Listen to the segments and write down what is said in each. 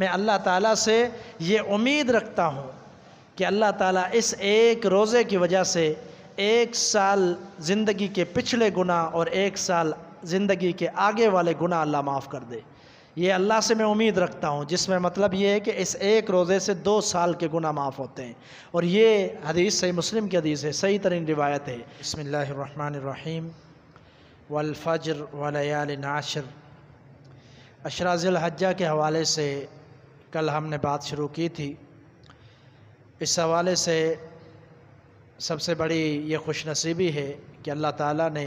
मैं अल्लाह ताला से ये उम्मीद रखता हूँ कि अल्लाह ताला इस एक रोज़े की वजह से एक साल ज़िंदगी के पिछले गुना और एक साल ज़िंदगी के आगे वाले गुना अल्लाह माफ़ कर दे ये अल्लाह से मैं उम्मीद रखता हूँ जिसमें मतलब ये है कि इस एक रोज़े से दो साल के गुना माफ़ होते हैं और ये हदीस सही मुस्लिम की हदीस है सही तरीन रिवायत है बसमीम वलफ़र वलयाल नाशर अशराज़ल हज्जा के हवाले से कल हमने बात शुरू की थी इस हवाले से सबसे बड़ी ये खुशनसीबी है कि अल्लाह ताला ने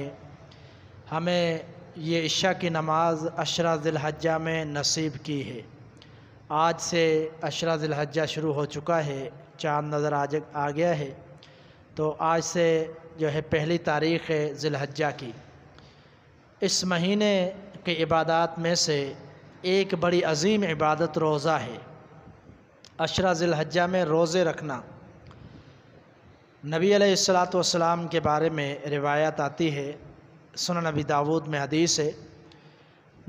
हमें ये इशा की नमाज़ अशरा ज़िलहजा में नसीब की है आज से अशरा ज़िलहजा शुरू हो चुका है चाँद नज़र आज आ गया है तो आज से जो है पहली तारीख़ है ज़िलहजा की इस महीने के इबादत में से एक बड़ी अजीम इबादत रोज़ा है अशरा ज़िलहजा में रोज़े रखना नबी अलैहिस्सलाम के बारे में रिवायत आती है सुन नबी दाऊद में हदीस है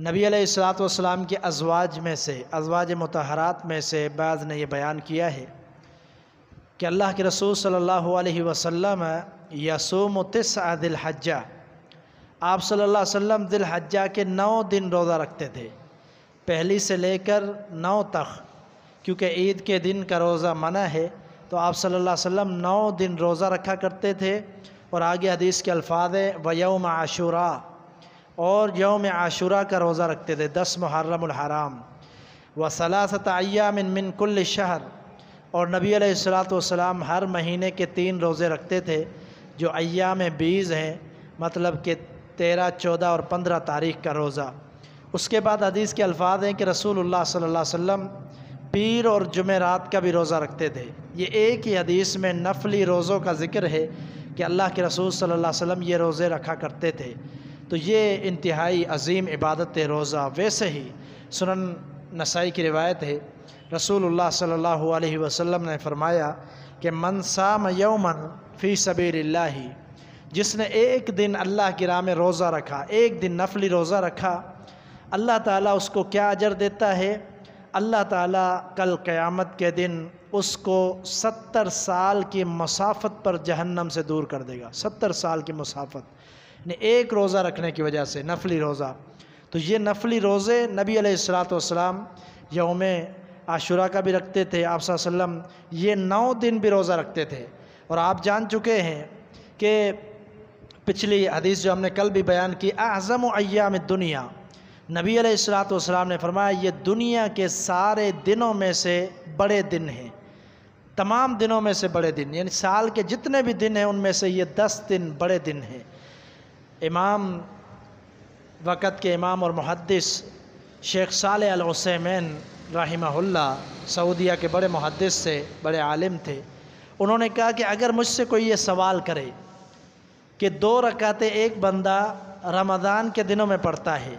नबी अलैहिस्सलाम के अजवाज में से अजवाज मतहरात में से बाद ने यह बयान किया है कि अल्लाह के रसूल सल्लल्लाहु अलैहि वसल्लम यसोम तिसआ दिल हज्जा आप सल्लल्लाहु अलैहि वसल्लम दिल हज्जा के नौ दिन रोज़ा रखते थे पहली से लेकर नौ तक क्योंकि ईद के दिन का रोज़ा मना है तो आप सल्लल्लाहु अलैहि वसल्लम नौ दिन रोज़ा रखा करते थे और आगे हदीस के अल्फाज व यौम आशूरा और यौम आशूरा का रोज़ा रखते थे दस मुहर्रमहराम व सलासत अयाम मिन कुल शहर और नबी अलैहिस्सलाम हर महीने के तीन रोज़े रखते थे जो अयाम बीज हैं मतलब कि तेरह चौदह और पंद्रह तारीख का रोज़ा उसके बाद हदीस के अल्फाज हैं कि रसूल सल्ला वम पीर और जुमेरात का भी रोज़ा रखते थे ये एक ही हदीस में नफली रोज़ों का ज़िक्र है कि अल्लाह के रसूल सल्ला वम ये रोज़े रखा करते थे तो ये इंतहाई अजीम इबादत रोज़ा वैसे ही सुनन नसाई की रिवायत है रसूल सल्ला वसम ने फ़रमाया कि मन साम यौमन फ़ी सबीर जिसने एक दिन अल्लाह की राह में रोज़ा रखा एक दिन नफली रोज़ा रखा अल्लाह ताला उसको क्या अजर देता है अल्लाह ताला कल क़यामत के दिन उसको सत्तर साल की मसाफत पर जहन्नम से दूर कर देगा सत्तर साल की मसाफत ने एक रोज़ा रखने की वजह से नफली रोज़ा तो ये नफली रोज़े नबी अलैहिस्सलाम यौम आशुरा का भी रखते थे आप वसल्लम ये नौ दिन भी रोज़ा रखते थे और आप जान चुके हैं कि पिछली हदीस जो हमने कल भी बयान की आज़म अयाम दुनिया नबी सलाम ने फरमाया ये दुनिया के सारे दिनों में से बड़े दिन हैं तमाम दिनों में से बड़े दिन यानी साल के जितने भी दिन हैं उनमें से ये दस दिन बड़े दिन हैं इमाम वक़्त के इमाम और मुहदस शेख साल अलसैमैन रहीमहुल्ला सऊदिया के बड़े मुहदस से बड़े आलिम थे उन्होंने कहा कि अगर मुझसे कोई ये सवाल करे कि दो रकातें एक बंदा रमज़ान के दिनों में पढ़ता है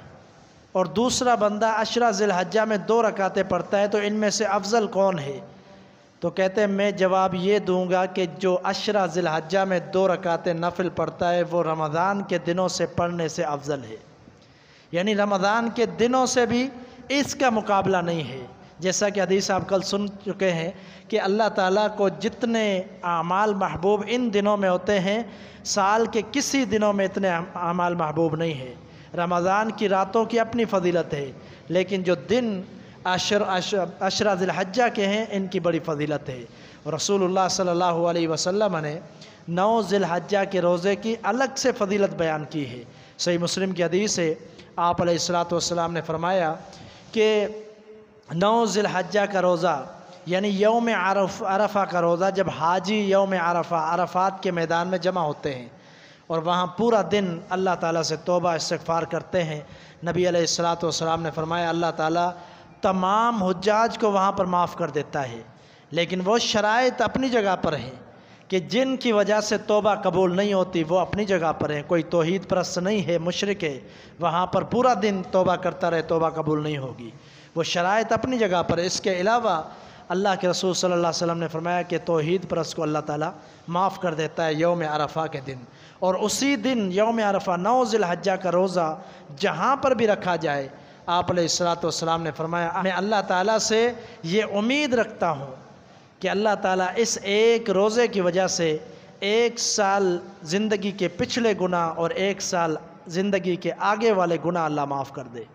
और दूसरा बंदा अशरा ज़िलहजा में दो रकाते पढ़ता है तो इनमें से अफजल कौन है तो कहते हैं मैं जवाब ये दूंगा कि जो अशरा ज़िलहजा में दो रकाते नफिल पढ़ता है वो रमज़ान के दिनों से पढ़ने से अफजल है यानी रमज़ान के दिनों से भी इसका मुकाबला नहीं है जैसा कि हदीस आप कल सुन चुके हैं कि अल्लाह ताला को जितने आमाल महबूब इन दिनों में होते हैं साल के किसी दिनों में इतने आमाल महबूब नहीं है रमज़ान की रातों की अपनी फजीलत है लेकिन जो दिन अशर अशर दिलहजा के हैं इनकी बड़ी फजीलत है रसूलुल्लाह सल्लल्लाहु अलैहि वसल्लम ने नौ जिलहजा के रोज़े की अलग से फजीलत बयान की है सही मुस्लिम की हदीस है आप सलाम ने फरमाया कि नौ जिलहजा का रोज़ा यानी यौम अरफा का रोज़ा जब हाजी यौम अरफा अरफात के मैदान में जमा होते हैं और वहाँ पूरा दिन अल्लाह ताला से तौबा इस्तफ़ार करते हैं नबी अलैहिस्सलाम ने फरमाया अल्लाह ताला तमाम हजाज को वहाँ पर माफ़ कर देता है लेकिन वो शराइ अपनी जगह पर है कि जिन की वजह से तोबा कबूल नहीं होती वो अपनी जगह पर है कोई तोहद परस्त नहीं है मशरक है वहाँ पर पूरा दिन तोबा करता रहे तोबा कबूल नहीं होगी वो शराइ अपनी जगह पर है इसके अलावा अल्लाह के रसूल सल्लल्लाहु अलैहि वसल्लम ने फरमाया कि तोहद परस्त को अल्लाह ताला माफ़ कर देता है योम अरफा के दिन और उसी दिन योम अरफा नौ ज़िलहजा का रोज़ा जहाँ पर भी रखा जाए आप सलातम ने फरमाया मैं अल्लाह ताला से ये उम्मीद रखता हूँ कि अल्लाह ताला इस एक रोज़े की वजह से एक साल ज़िंदगी के पिछले गुना और एक साल ज़िंदगी के आगे वाले गुना अल्लाह माफ़ कर दे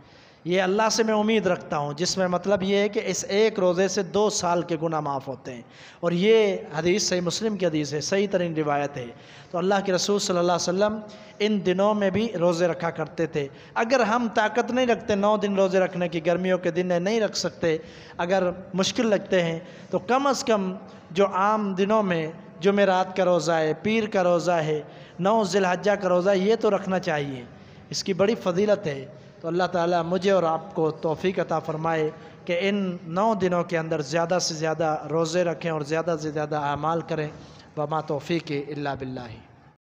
ये अल्लाह से मैं उम्मीद रखता हूँ जिसमें मतलब ये है कि इस एक रोज़े से दो साल के गुना माफ़ होते हैं और ये हदीस सही मुस्लिम की हदीस है सही तरीन रिवायत है तो अल्लाह के रसूल सल्लल्लाहु अलैहि वसल्लम इन दिनों में भी रोज़े रखा करते थे अगर हम ताकत नहीं रखते नौ दिन रोज़े रखने की गर्मियों के दिन नहीं रख सकते अगर मुश्किल लगते हैं तो कम अज़ कम जो आम दिनों में जमेरात का रोज़ा है पीर का रोज़ा है नौ जिलहजा का रोज़ा ये तो रखना चाहिए इसकी बड़ी फजीलत है तो अल्लाह ताला मुझे और आपको तोफ़ी अता फ़रमाए कि इन नौ दिनों के अंदर ज़्यादा से ज़्यादा रोज़े रखें और ज़्यादा से ज़्यादा अमाल करें वमा तोफ़ी के अल्ला बिल्ला